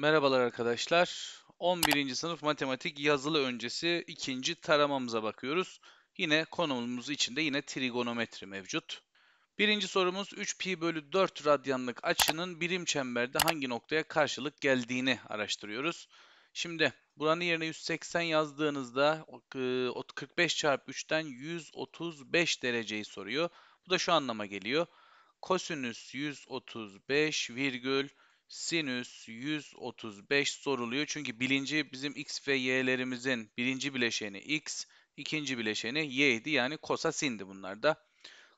Merhabalar arkadaşlar. 11. sınıf matematik yazılı öncesi ikinci taramamıza bakıyoruz. Yine konumuz içinde yine trigonometri mevcut. Birinci sorumuz 3 pi bölü 4 radyanlık açının birim çemberde hangi noktaya karşılık geldiğini araştırıyoruz. Şimdi buranın yerine 180 yazdığınızda 45 çarpı 3'ten 135 dereceyi soruyor. Bu da şu anlama geliyor. Kosinüs 135 virgül sinüs 135 soruluyor. Çünkü birinci bizim x ve y'lerimizin birinci bileşeni x, ikinci bileşeni y idi. Yani kosasindi bunlar da.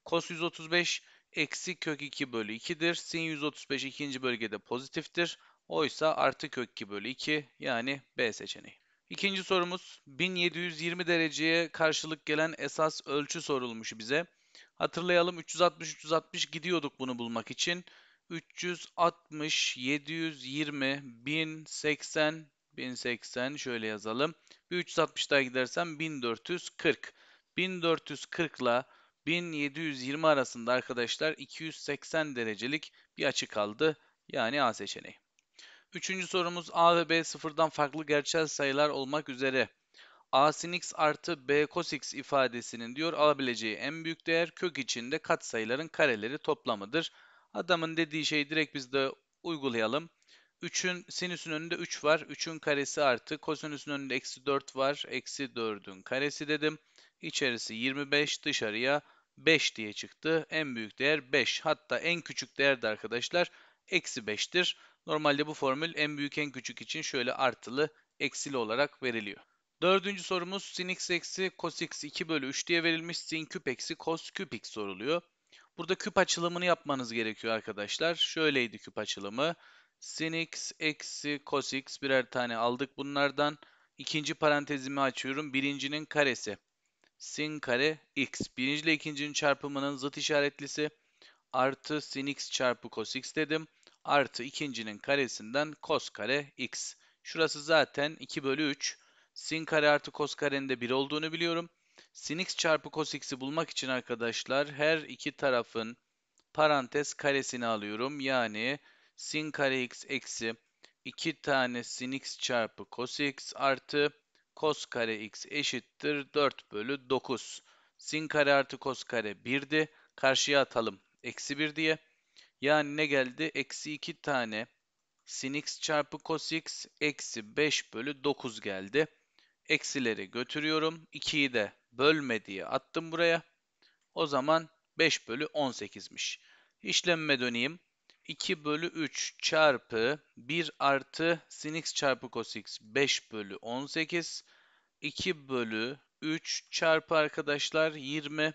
Kos 135 eksi kök 2 bölü 2'dir. Sin 135 ikinci bölgede pozitiftir. Oysa artı kök 2 bölü 2 yani B seçeneği. İkinci sorumuz 1720 dereceye karşılık gelen esas ölçü sorulmuş bize. Hatırlayalım 360-360 gidiyorduk bunu bulmak için. 360, 720, 1080, 1080 şöyle yazalım. Bir 360 daha gidersem 1440. 1440 ile 1720 arasında arkadaşlar 280 derecelik bir açı kaldı. Yani A seçeneği. Üçüncü sorumuz A ve B sıfırdan farklı gerçel sayılar olmak üzere A sin x artı B cos x ifadesinin diyor alabileceği en büyük değer kök içinde katsayıların kareleri toplamıdır. Adamın dediği şeyi direkt biz de uygulayalım. 3'ün sinüsün önünde 3 var. 3'ün karesi artı kosinüsün önünde eksi 4 var. Eksi 4'ün karesi dedim. İçerisi 25 dışarıya 5 diye çıktı. En büyük değer 5. Hatta en küçük değer de arkadaşlar eksi 5'tir. Normalde bu formül en büyük en küçük için şöyle artılı eksili olarak veriliyor. Dördüncü sorumuz sin x eksi cos x 2 bölü 3 diye verilmiş. Sin küp eksi cos küp x soruluyor. Burada küp açılımını yapmanız gerekiyor arkadaşlar. Şöyleydi küp açılımı. Sin x eksi cos x birer tane aldık bunlardan. İkinci parantezimi açıyorum. Birincinin karesi. Sin kare x. Birinci ile ikincinin çarpımının zıt işaretlisi. Artı sin x çarpı cos x dedim. Artı ikincinin karesinden cos kare x. Şurası zaten 2 bölü 3. Sin kare artı cos karenin de 1 olduğunu biliyorum. Sin x çarpı cos x'i bulmak için arkadaşlar her iki tarafın parantez karesini alıyorum. Yani sin kare x eksi 2 tane sin x çarpı cos x artı cos kare x eşittir 4 bölü 9. Sin kare artı cos kare 1'di. Karşıya atalım eksi 1 diye. Yani ne geldi? Eksi 2 tane sin x çarpı cos x eksi 5 bölü 9 geldi. Eksileri götürüyorum. 2'yi de bölme diye attım buraya. O zaman 5 bölü 18'miş. İşlemime döneyim. 2 bölü 3 çarpı 1 artı sin x çarpı cos x 5 bölü 18. 2 bölü 3 çarpı arkadaşlar 20.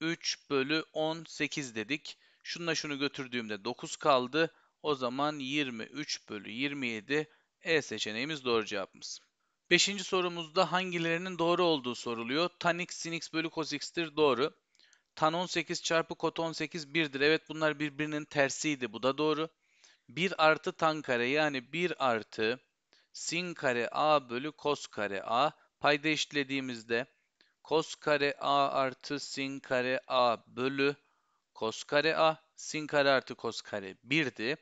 3 bölü 18 dedik. Şununla şunu götürdüğümde 9 kaldı. O zaman 23 bölü 27 E seçeneğimiz doğru cevapımız. Beşinci sorumuzda hangilerinin doğru olduğu soruluyor. Tan x sin x bölü cos x'tir doğru. Tan 18 çarpı kot 18 1'dir. Evet bunlar birbirinin tersiydi. Bu da doğru. 1 artı tan kare yani 1 artı sin kare a bölü kos kare a. Payda eşitlediğimizde kos kare a artı sin kare a bölü kos kare a. Sin kare artı kos kare 1'di.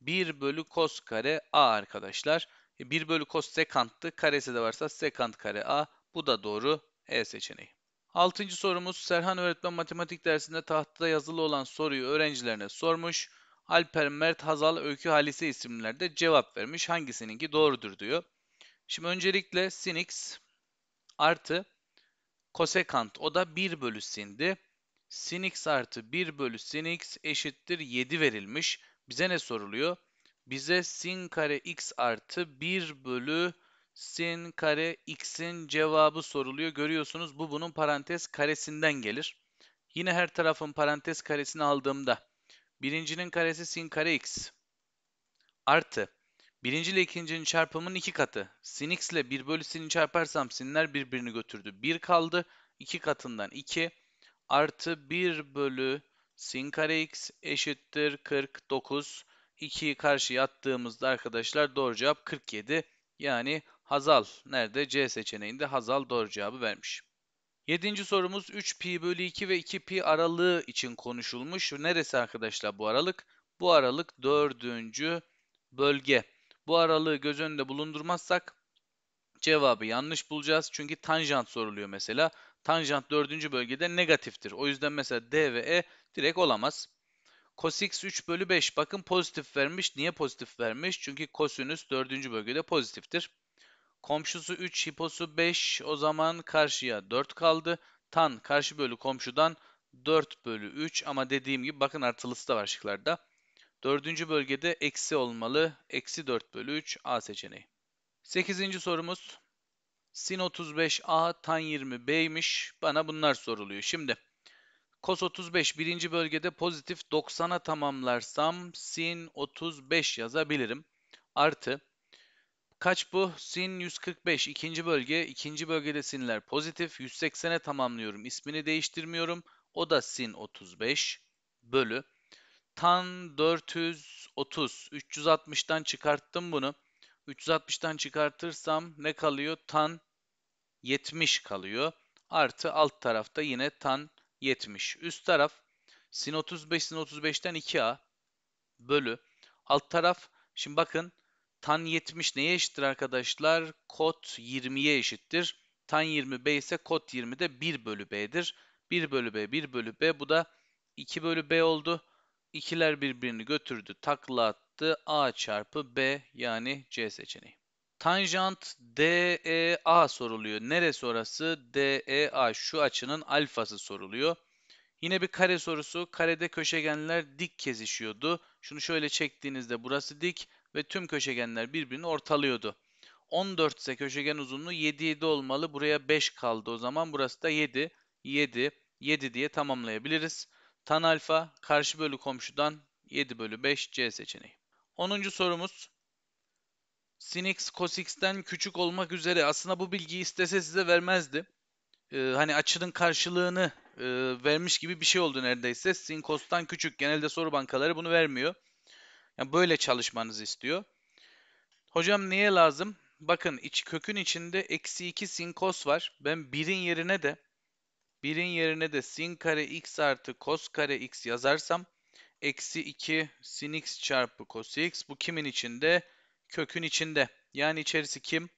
1 bölü kos kare a arkadaşlar. 1 bölü cos sekant'tı. Karesi de varsa sekant kare a. Bu da doğru E seçeneği. Altıncı sorumuz Serhan öğretmen matematik dersinde tahtada yazılı olan soruyu öğrencilerine sormuş. Alper, Mert, Hazal, Öykü, Halise isimlerde cevap vermiş. Hangisininki doğrudur diyor. Şimdi öncelikle sin x artı kosekant o da 1 bölü sindi. Sin x artı 1 bölü sin x eşittir 7 verilmiş. Bize ne soruluyor? bize sin kare x artı 1 bölü sin kare x'in cevabı soruluyor. Görüyorsunuz bu bunun parantez karesinden gelir. Yine her tarafın parantez karesini aldığımda birincinin karesi sin kare x artı birinci ile ikincinin çarpımının iki katı. Sin x ile 1 bölü sin'i çarparsam sinler birbirini götürdü. 1 kaldı. 2 katından 2 artı 1 bölü sin kare x eşittir 49. 2'yi karşıya attığımızda arkadaşlar doğru cevap 47. Yani Hazal nerede? C seçeneğinde Hazal doğru cevabı vermiş. Yedinci sorumuz 3pi bölü 2 ve 2pi aralığı için konuşulmuş. Neresi arkadaşlar bu aralık? Bu aralık dördüncü bölge. Bu aralığı göz önünde bulundurmazsak cevabı yanlış bulacağız. Çünkü tanjant soruluyor mesela. Tanjant dördüncü bölgede negatiftir. O yüzden mesela D ve E direkt olamaz. Cos x 3 bölü 5 bakın pozitif vermiş. Niye pozitif vermiş? Çünkü kosinüs 4. bölgede pozitiftir. Komşusu 3, hiposu 5. O zaman karşıya 4 kaldı. Tan karşı bölü komşudan 4 bölü 3 ama dediğim gibi bakın artılısı da var şıklarda. Dördüncü bölgede eksi olmalı. Eksi 4 bölü 3 A seçeneği. Sekizinci sorumuz. Sin 35A tan 20B'ymiş. Bana bunlar soruluyor. Şimdi Kos 35 birinci bölgede pozitif 90'a tamamlarsam sin 35 yazabilirim. Artı kaç bu? Sin 145 ikinci bölge. ikinci bölgede sinler pozitif. 180'e tamamlıyorum. İsmini değiştirmiyorum. O da sin 35 bölü. Tan 430. 360'dan çıkarttım bunu. 360'dan çıkartırsam ne kalıyor? Tan 70 kalıyor. Artı alt tarafta yine tan 70. Üst taraf sin 35 sin 35'ten 2a bölü. Alt taraf şimdi bakın tan 70 neye eşittir arkadaşlar? Kot 20'ye eşittir. Tan 20 b ise kot 20 de 1 bölü b'dir. 1 bölü b 1 bölü b bu da 2 bölü b oldu. İkiler birbirini götürdü takla attı. a çarpı b yani c seçeneği. Tanjant DEA soruluyor. Neresi orası? DEA şu açının alfası soruluyor. Yine bir kare sorusu. Karede köşegenler dik kesişiyordu. Şunu şöyle çektiğinizde burası dik ve tüm köşegenler birbirini ortalıyordu. 14 ise köşegen uzunluğu 7 7 olmalı. Buraya 5 kaldı o zaman. Burası da 7. 7, 7 diye tamamlayabiliriz. Tan alfa karşı bölü komşudan 7 bölü 5 C seçeneği. 10. sorumuz sin x cos x'ten küçük olmak üzere aslında bu bilgiyi istese size vermezdi. Ee, hani açının karşılığını e, vermiş gibi bir şey oldu neredeyse. Sin cos'tan küçük. Genelde soru bankaları bunu vermiyor. Yani böyle çalışmanızı istiyor. Hocam niye lazım? Bakın iç, kökün içinde eksi 2 sin cos var. Ben birin yerine de birin yerine de sin kare x artı cos kare x yazarsam eksi 2 sin x çarpı cos x bu kimin içinde? kökün içinde. Yani içerisi kim?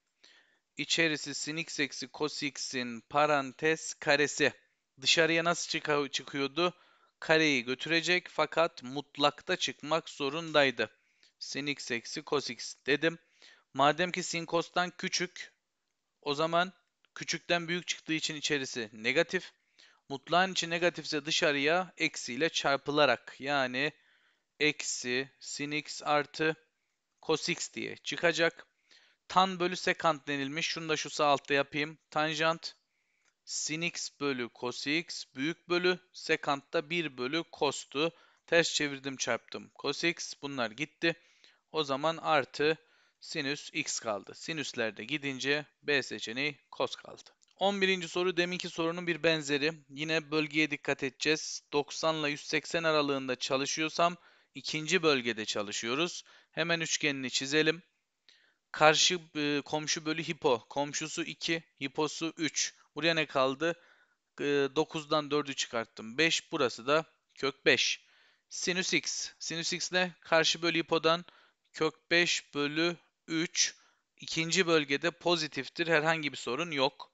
İçerisi sin x eksi cos x'in parantez karesi. Dışarıya nasıl çık çıkıyordu? Kareyi götürecek fakat mutlakta çıkmak zorundaydı. Sin x eksi cos x dedim. Madem ki sin cos'tan küçük o zaman küçükten büyük çıktığı için içerisi negatif. Mutlağın içi negatifse dışarıya eksiyle çarpılarak yani eksi sin x artı cos x diye çıkacak. Tan bölü sekant denilmiş. Şunu da şu sağ altta yapayım. Tanjant sin x bölü cos x büyük bölü sekant da 1 bölü cos'tu. Ters çevirdim çarptım. Cos x bunlar gitti. O zaman artı sinüs x kaldı. Sinüslerde gidince B seçeneği cos kaldı. 11. soru deminki sorunun bir benzeri. Yine bölgeye dikkat edeceğiz. 90 ile 180 aralığında çalışıyorsam ikinci bölgede çalışıyoruz. Hemen üçgenini çizelim. Karşı e, komşu bölü hipo. Komşusu 2, hiposu 3. Buraya ne kaldı? E, 9'dan 4'ü çıkarttım. 5 burası da kök 5. Sinüs x. Sinüs x ne? Karşı bölü hipodan kök 5 bölü 3. İkinci bölgede pozitiftir. Herhangi bir sorun yok.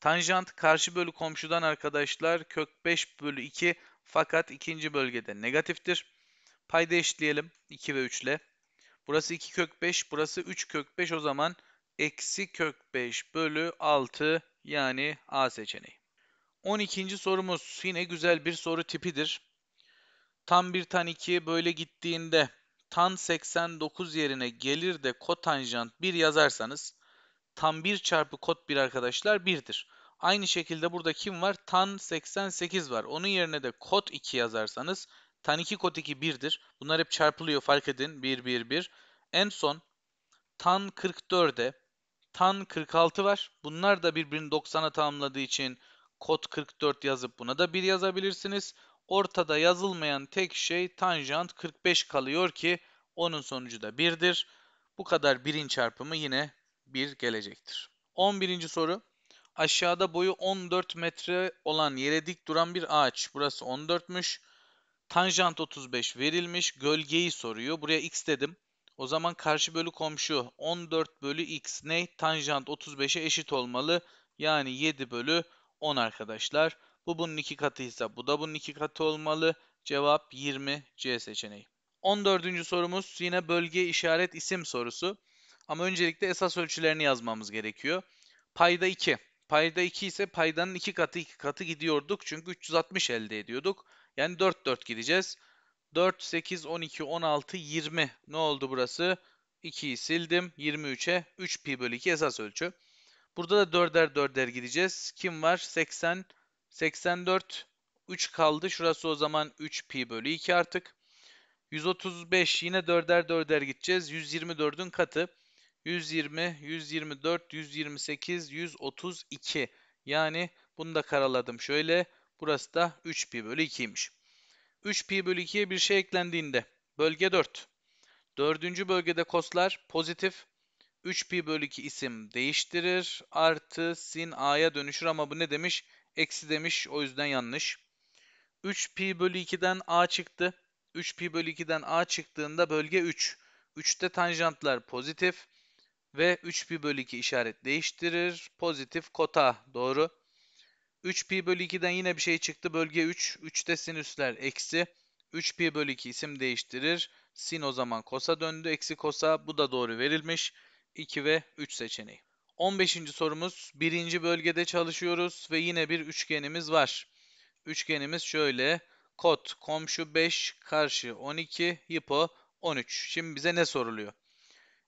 Tanjant karşı bölü komşudan arkadaşlar kök 5 bölü 2 fakat ikinci bölgede negatiftir. Payda eşitleyelim 2 ve 3 ile. Burası 2 kök 5. Burası 3 kök 5. O zaman eksi kök 5 bölü 6 yani A seçeneği. 12. sorumuz yine güzel bir soru tipidir. Tan bir tan 2 böyle gittiğinde tan 89 yerine gelir de kotanjant 1 yazarsanız tan 1 çarpı kot 1 arkadaşlar 1'dir. Aynı şekilde burada kim var? Tan 88 var. Onun yerine de kot 2 yazarsanız Tan 2 kot 2 1'dir. Bunlar hep çarpılıyor fark edin. 1 1 1. En son tan 44'e tan 46 var. Bunlar da birbirini 90'a tamamladığı için kod 44 yazıp buna da 1 yazabilirsiniz. Ortada yazılmayan tek şey tanjant 45 kalıyor ki onun sonucu da 1'dir. Bu kadar birin çarpımı yine 1 gelecektir. 11. soru. Aşağıda boyu 14 metre olan yere dik duran bir ağaç. Burası 14'müş. Tanjant 35 verilmiş. Gölgeyi soruyor. Buraya x dedim. O zaman karşı bölü komşu 14 bölü x ne? Tanjant 35'e eşit olmalı. Yani 7 bölü 10 arkadaşlar. Bu bunun iki katı ise bu da bunun iki katı olmalı. Cevap 20 C seçeneği. 14. sorumuz yine bölge işaret isim sorusu. Ama öncelikle esas ölçülerini yazmamız gerekiyor. Payda 2. Payda 2 ise paydanın 2 katı 2 katı gidiyorduk. Çünkü 360 elde ediyorduk. Yani 4 4 gideceğiz. 4 8 12 16 20 ne oldu burası? 2'yi sildim. 23'e 3 pi bölü 2 esas ölçü. Burada da 4'er 4'er gideceğiz. Kim var? 80 84 3 kaldı. Şurası o zaman 3 pi bölü 2 artık. 135 yine 4'er 4'er gideceğiz. 124'ün katı. 120, 124, 128, 132. Yani bunu da karaladım şöyle. Burası da 3pi bölü 2'ymiş. 3pi bölü 2'ye bir şey eklendiğinde bölge 4. Dördüncü bölgede koslar pozitif. 3pi bölü 2 isim değiştirir. Artı sin a'ya dönüşür ama bu ne demiş? Eksi demiş o yüzden yanlış. 3pi bölü 2'den a çıktı. 3pi bölü 2'den a çıktığında bölge 3. 3'te tanjantlar pozitif ve 3pi bölü 2 işaret değiştirir. Pozitif kota doğru. 3 pi bölü 2'den yine bir şey çıktı. Bölge 3. 3'te sinüsler eksi. 3 pi bölü 2 isim değiştirir. Sin o zaman kosa döndü. Eksi kosa bu da doğru verilmiş. 2 ve 3 seçeneği. 15. sorumuz. Birinci bölgede çalışıyoruz ve yine bir üçgenimiz var. Üçgenimiz şöyle. Kot komşu 5, karşı 12, hipo 13. Şimdi bize ne soruluyor?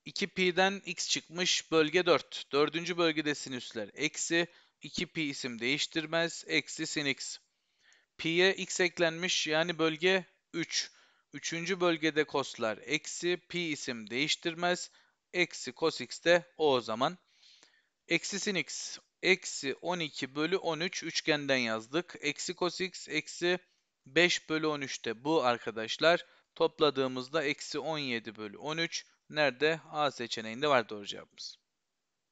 2 pi'den x çıkmış bölge 4. Dördüncü bölgede sinüsler eksi. 2pi isim değiştirmez. Eksi sin x. Pi'ye x eklenmiş yani bölge 3. Üçüncü bölgede koslar eksi. Pi isim değiştirmez. Eksi cos x de o, o zaman. Eksi sin x. Eksi 12 bölü 13 üçgenden yazdık. Eksi cos x eksi 5 bölü 13 de bu arkadaşlar. Topladığımızda eksi 17 bölü 13 nerede? A seçeneğinde var doğru cevabımız.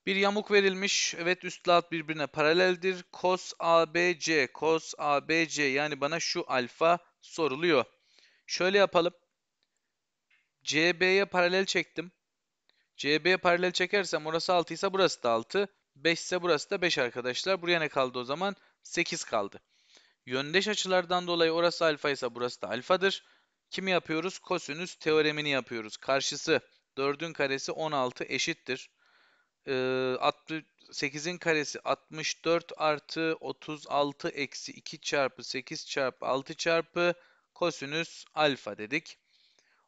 Bir yamuk verilmiş. Evet üst alt birbirine paraleldir. Cos ABC, cos ABC yani bana şu alfa soruluyor. Şöyle yapalım. CB'ye paralel çektim. CB'ye paralel çekersem orası 6 ise burası da 6. 5 ise burası da 5 arkadaşlar. Buraya ne kaldı o zaman? 8 kaldı. Yöndeş açılardan dolayı orası alfa ise burası da alfadır. Kimi yapıyoruz? Kosinüs teoremini yapıyoruz. Karşısı 4'ün karesi 16 eşittir. 8'in ee, karesi 64 artı 36 eksi 2 çarpı 8 çarpı 6 çarpı kosinüs alfa dedik.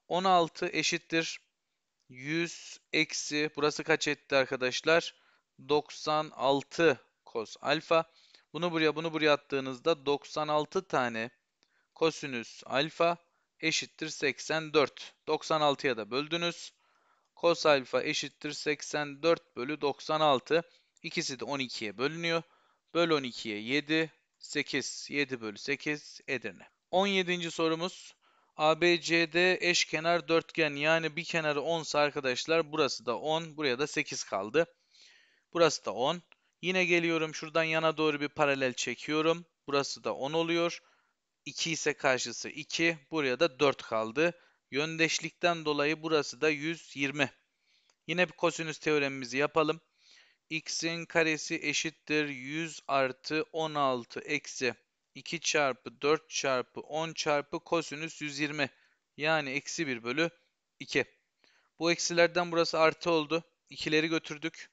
16 eşittir 100 eksi burası kaç etti arkadaşlar? 96 kos alfa. Bunu buraya bunu buraya attığınızda 96 tane kosinüs alfa eşittir 84. 96'ya da böldünüz. Kos alfa eşittir 84 bölü 96. İkisi de 12'ye bölünüyor. Böl 12'ye 7, 8, 7 bölü 8 Edirne. 17. sorumuz. ABCD eşkenar dörtgen yani bir kenarı 10 arkadaşlar burası da 10, buraya da 8 kaldı. Burası da 10. Yine geliyorum şuradan yana doğru bir paralel çekiyorum. Burası da 10 oluyor. 2 ise karşısı 2, buraya da 4 kaldı. Yöndeşlikten dolayı burası da 120. Yine bir kosinüs teoremimizi yapalım. x'in karesi eşittir 100 artı 16 eksi 2 çarpı 4 çarpı 10 çarpı kosinüs 120. Yani eksi 1 bölü 2. Bu eksilerden burası artı oldu. İkileri götürdük.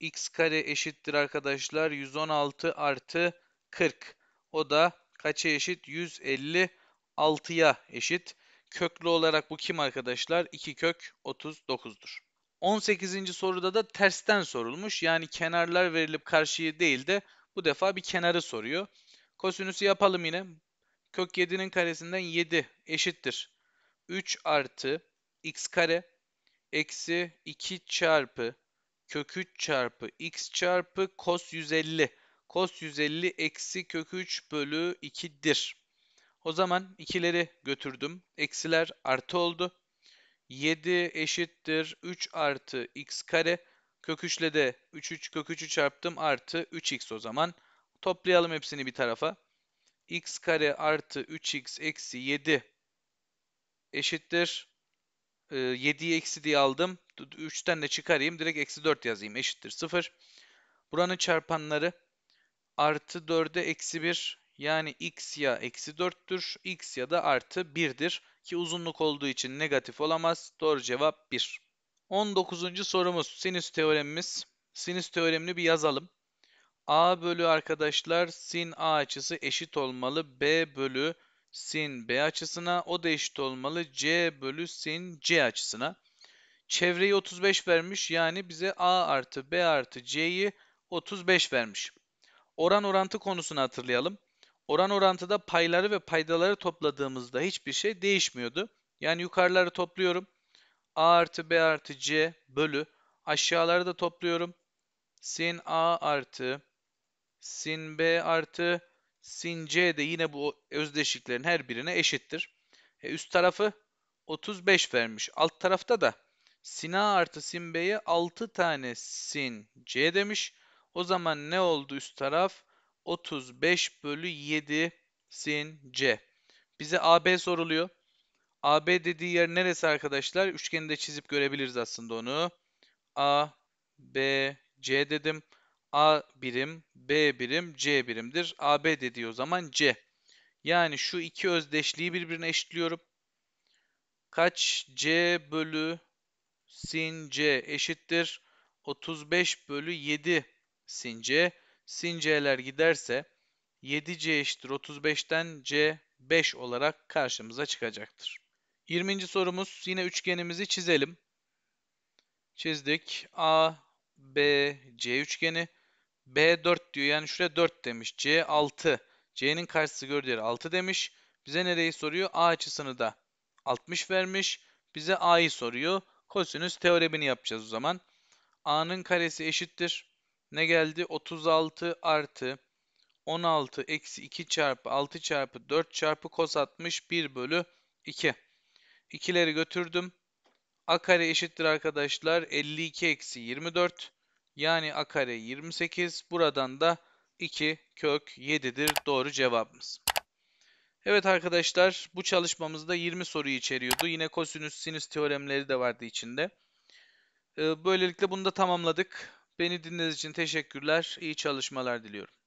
x kare eşittir arkadaşlar 116 artı 40. O da kaça eşit? 156'ya eşit. Köklü olarak bu kim arkadaşlar? 2 kök 39'dur. 18. soruda da tersten sorulmuş. Yani kenarlar verilip karşıyı değil de bu defa bir kenarı soruyor. Kosinüsü yapalım yine. Kök 7'nin karesinden 7 eşittir. 3 artı x kare eksi 2 çarpı kök 3 çarpı x çarpı kos 150. Kos 150 eksi kök 3 bölü 2'dir. O zaman ikileri götürdüm. Eksiler artı oldu. 7 eşittir 3 artı x kare. Kök 3 ile de 3 3 kök 3'ü çarptım artı 3x o zaman. Toplayalım hepsini bir tarafa. x kare artı 3x eksi 7 eşittir. 7'yi ee, eksi diye aldım. 3'ten de çıkarayım. Direkt eksi 4 yazayım. Eşittir 0. Buranın çarpanları artı 4'e eksi 1 yani x ya eksi 4'tür, x ya da artı 1'dir ki uzunluk olduğu için negatif olamaz. Doğru cevap 1. 19. sorumuz sinüs teoremimiz. Sinüs teoremini bir yazalım. A bölü arkadaşlar sin A açısı eşit olmalı. B bölü sin B açısına o da eşit olmalı. C bölü sin C açısına. Çevreyi 35 vermiş yani bize A artı B artı C'yi 35 vermiş. Oran orantı konusunu hatırlayalım. Oran orantıda payları ve paydaları topladığımızda hiçbir şey değişmiyordu. Yani yukarıları topluyorum. A artı B artı C bölü. Aşağıları da topluyorum. Sin A artı sin B artı sin C de yine bu özdeşliklerin her birine eşittir. E üst tarafı 35 vermiş. Alt tarafta da sin A artı sin B'ye 6 tane sin C demiş. O zaman ne oldu üst taraf? 35 bölü 7 sin C. Bize AB soruluyor. AB dediği yer neresi arkadaşlar? Üçgeni de çizip görebiliriz aslında onu. A, B, C dedim. A birim, B birim, C birimdir. AB dediği o zaman C. Yani şu iki özdeşliği birbirine eşitliyorum. Kaç C bölü sin C eşittir? 35 bölü 7 sin C sin c'ler giderse 7c eşittir 35'ten c 5 olarak karşımıza çıkacaktır. 20. sorumuz yine üçgenimizi çizelim. Çizdik. A, B, C üçgeni. B 4 diyor yani şuraya 4 demiş. C 6. C'nin karşısı gördüğü yer 6 demiş. Bize nereyi soruyor? A açısını da 60 vermiş. Bize A'yı soruyor. Kosinüs teoremini yapacağız o zaman. A'nın karesi eşittir. Ne geldi? 36 artı 16 eksi 2 çarpı 6 çarpı 4 çarpı kos 61 bölü 2. İkileri götürdüm. A kare eşittir arkadaşlar 52 eksi 24. Yani A kare 28. Buradan da 2 kök 7'dir doğru cevabımız. Evet arkadaşlar bu çalışmamızda 20 soruyu içeriyordu. Yine kosinüs sinüs teoremleri de vardı içinde. Ee, böylelikle bunu da tamamladık. Beni dinlediğiniz için teşekkürler. İyi çalışmalar diliyorum.